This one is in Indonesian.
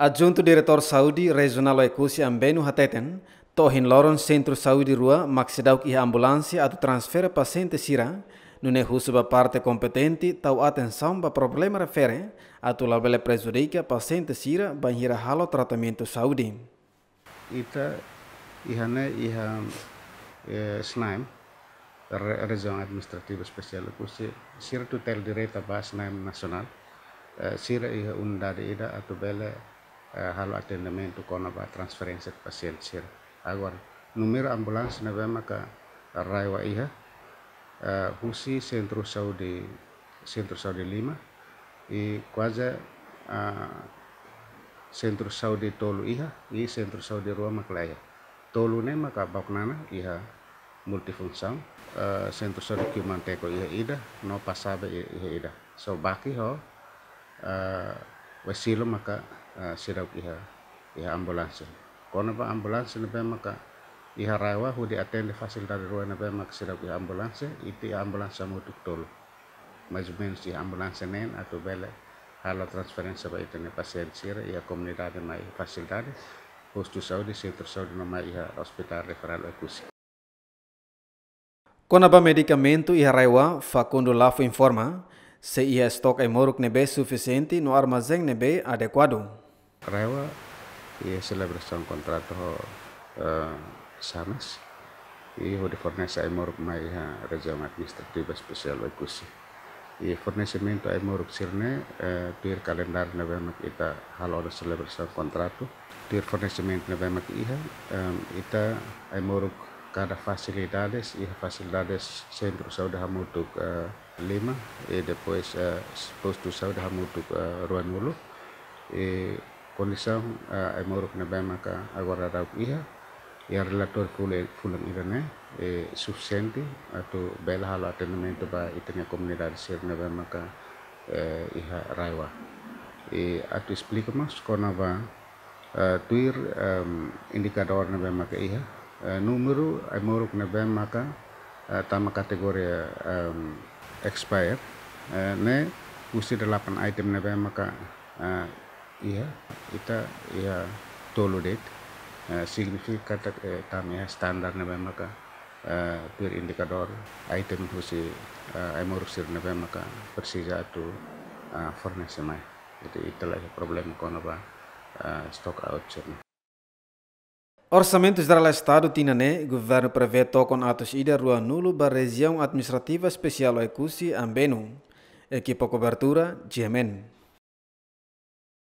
Adjunto Diretor Saudi Regional Ekusi Ambenu Hateten, Tohin Loron sentro Saudi Rua maksidauk Iha ambulansi atau transfer Paciente Sira, Nune Husuba Parte kompetenti Tau Atenção ba Problema Refere atau Labele Prejudica Paciente Sira banjira Halo Tratamento Saudi. Ita Ihane Iha eh, Snaim, region Administrativa Especial ekusi, Sira Tutel direta Bas Snaim nasional, eh, Sira Iha Undade Ida atau Bele Eh, halo tu con ba pasien sir agora numero ambulans na ba maka raiwa iha eh, husi sentro Saudi sentro Saudi lima i kwaza eh, sentro saudi tolu iha i sentro Saudi rua maklaya tolu ne maka nana iha multifungsi sentro Saudi saudi que iha ida no pasabe iha ida so baki ho uh, wasilo maka Ah, sirap iha iha ambulans kono ba ambulans na be maka iha rawa hu di attend fasil ruwa na be maka sirap iha ambulans iti ya ambulans mutuk tol majmen si ambulans nen atau bele halo transferensi ba itu ne pasien sir iha ya komunidade mai fasil hostu Saudi, sentro Saudi, nama iha ya hospital referral ekusi. Conaba medicamento iha raiwa, Fakundo Lafo informa se ia stok moruk nebe sufisienti no zeng nebe adequado. Rewa y iya, se la un contrato uh, eh, sanas y ho de fornece moruk mai ha regime administrativa especial vai kusi e fornecimento aimor sirne uh, eh, tir calendar na vema kita hal ora contrato tuir fornecimento na iha um, ita moruk kada fasilitas, e iya, facilidades centro sauda hamutuk uh, eh, lima e depois uh, posto sauda hamutuk uh, ruanulo e polisa ay eh, eh, mawruk na bema ka ay wararaw iha ya relator kule fulang irane e a atau bel hal atendimento ba itanya komunidad ser na bema ka eh, iha raiwa e atu explica mas kona ba tuir indikator na bema ka iha numero ay mawruk na bema ka tama kategori expire ne usi delapan item na bema ka ya kita ya टोलोडेट eh, significa eh, tamia eh, standard na bema ka per indikator item husi ay moruksir na bema ka persija tu furnace e mai jadi itulah ya problem kono ba stock out cerna Orçamento Geral do Estado Tinane, governo prevê tocam atos ida rua nulo ba região administrativa especial Oicusi Ambenu, equipa cobertura GMN.